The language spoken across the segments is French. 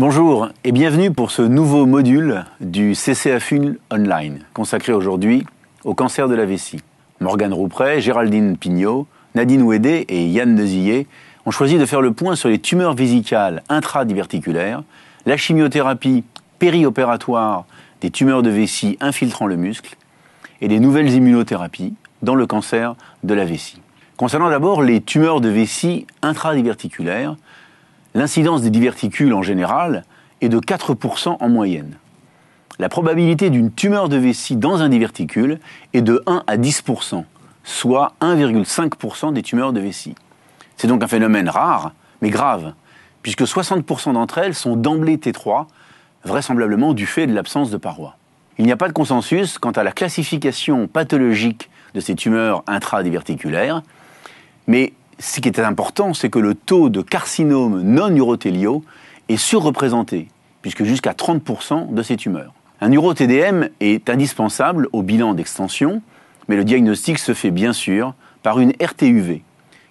Bonjour et bienvenue pour ce nouveau module du CCFU Online, consacré aujourd'hui au cancer de la vessie. Morgane Roupret, Géraldine Pignot, Nadine Ouédé et Yann Nezillet ont choisi de faire le point sur les tumeurs vésicales intradiverticulaires, la chimiothérapie périopératoire des tumeurs de vessie infiltrant le muscle et les nouvelles immunothérapies dans le cancer de la vessie. Concernant d'abord les tumeurs de vessie intradiverticulaires, L'incidence des diverticules en général est de 4% en moyenne. La probabilité d'une tumeur de vessie dans un diverticule est de 1 à 10%, soit 1,5% des tumeurs de vessie. C'est donc un phénomène rare, mais grave, puisque 60% d'entre elles sont d'emblée T3, vraisemblablement du fait de l'absence de paroi. Il n'y a pas de consensus quant à la classification pathologique de ces tumeurs intradiverticulaires, mais ce qui était important, c'est que le taux de carcinome non urothélio est surreprésenté, puisque jusqu'à 30% de ces tumeurs. Un neuro-TDM est indispensable au bilan d'extension, mais le diagnostic se fait bien sûr par une RTUV,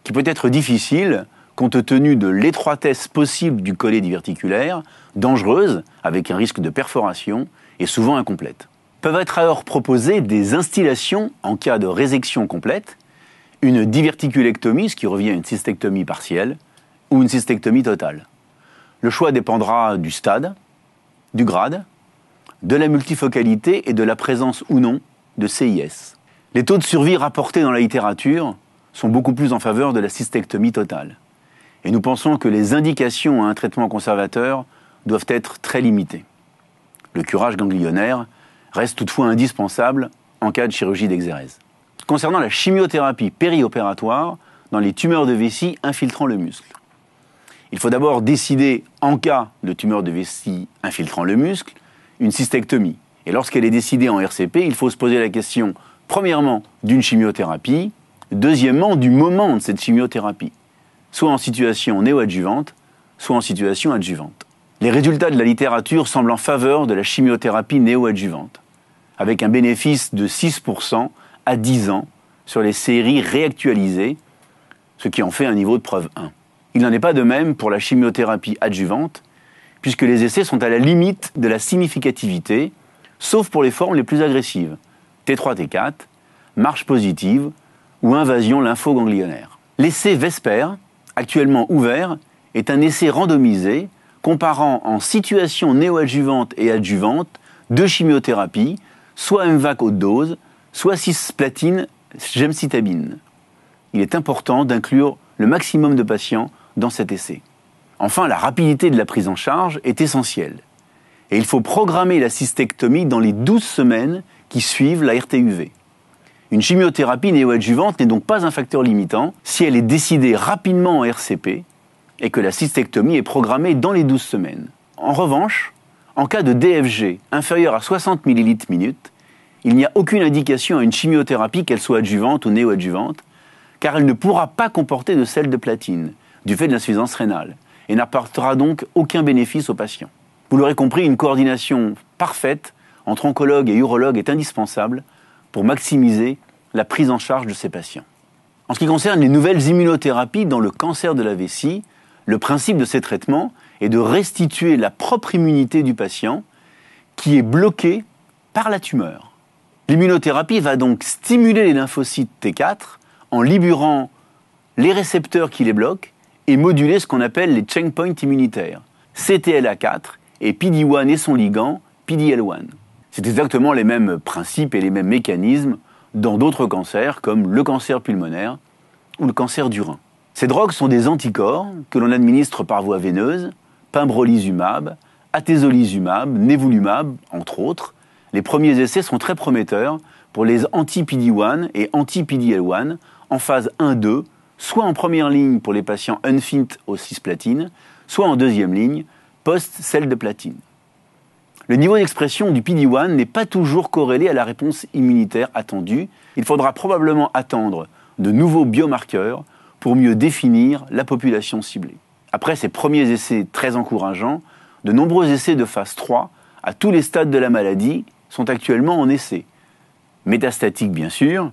qui peut être difficile compte tenu de l'étroitesse possible du collet diverticulaire, dangereuse, avec un risque de perforation, et souvent incomplète. Peuvent être alors proposées des instillations en cas de résection complète, une diverticulectomie, ce qui revient à une cystectomie partielle, ou une cystectomie totale. Le choix dépendra du stade, du grade, de la multifocalité et de la présence ou non de CIS. Les taux de survie rapportés dans la littérature sont beaucoup plus en faveur de la cystectomie totale. Et nous pensons que les indications à un traitement conservateur doivent être très limitées. Le curage ganglionnaire reste toutefois indispensable en cas de chirurgie d'exérèse concernant la chimiothérapie périopératoire dans les tumeurs de vessie infiltrant le muscle. Il faut d'abord décider, en cas de tumeur de vessie infiltrant le muscle, une cystectomie. Et lorsqu'elle est décidée en RCP, il faut se poser la question, premièrement, d'une chimiothérapie, deuxièmement, du moment de cette chimiothérapie, soit en situation néoadjuvante, soit en situation adjuvante. Les résultats de la littérature semblent en faveur de la chimiothérapie néoadjuvante, avec un bénéfice de 6% à 10 ans sur les séries réactualisées, ce qui en fait un niveau de preuve 1. Il n'en est pas de même pour la chimiothérapie adjuvante, puisque les essais sont à la limite de la significativité, sauf pour les formes les plus agressives, T3-T4, marche positive ou invasion lymphoganglionnaire. L'essai Vesper, actuellement ouvert, est un essai randomisé comparant en situation néoadjuvante et adjuvante deux chimiothérapies, soit MVAC haute dose, soit cisplatine, gemcitabine. Il est important d'inclure le maximum de patients dans cet essai. Enfin, la rapidité de la prise en charge est essentielle. Et il faut programmer la cystectomie dans les 12 semaines qui suivent la RTUV. Une chimiothérapie néoadjuvante n'est donc pas un facteur limitant si elle est décidée rapidement en RCP et que la cystectomie est programmée dans les 12 semaines. En revanche, en cas de DFG inférieur à 60 ml minute, il n'y a aucune indication à une chimiothérapie, qu'elle soit adjuvante ou néoadjuvante, car elle ne pourra pas comporter de sel de platine, du fait de l'insuffisance rénale, et n'apportera donc aucun bénéfice aux patients. Vous l'aurez compris, une coordination parfaite entre oncologues et urologues est indispensable pour maximiser la prise en charge de ces patients. En ce qui concerne les nouvelles immunothérapies dans le cancer de la vessie, le principe de ces traitements est de restituer la propre immunité du patient qui est bloquée par la tumeur. L'immunothérapie va donc stimuler les lymphocytes T4 en libérant les récepteurs qui les bloquent et moduler ce qu'on appelle les checkpoints immunitaires, CTLA4 et PD1 et son ligand, PDL1. C'est exactement les mêmes principes et les mêmes mécanismes dans d'autres cancers comme le cancer pulmonaire ou le cancer du rein. Ces drogues sont des anticorps que l'on administre par voie veineuse, pimbrolizumab, atezolizumab, névolumab, entre autres, les premiers essais sont très prometteurs pour les anti-PD1 et anti-PDL1 en phase 1-2, soit en première ligne pour les patients unfint aux cisplatine, soit en deuxième ligne post-celle de platine. Le niveau d'expression du PD1 n'est pas toujours corrélé à la réponse immunitaire attendue. Il faudra probablement attendre de nouveaux biomarqueurs pour mieux définir la population ciblée. Après ces premiers essais très encourageants, de nombreux essais de phase 3 à tous les stades de la maladie sont actuellement en essai. Métastatiques, bien sûr,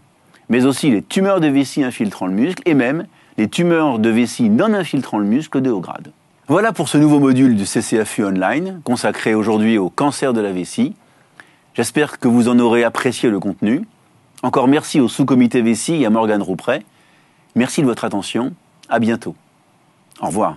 mais aussi les tumeurs de vessie infiltrant le muscle et même les tumeurs de vessie non infiltrant le muscle de haut grade. Voilà pour ce nouveau module du CCFU Online, consacré aujourd'hui au cancer de la vessie. J'espère que vous en aurez apprécié le contenu. Encore merci au sous-comité vessie et à Morgane Roupret. Merci de votre attention. À bientôt. Au revoir.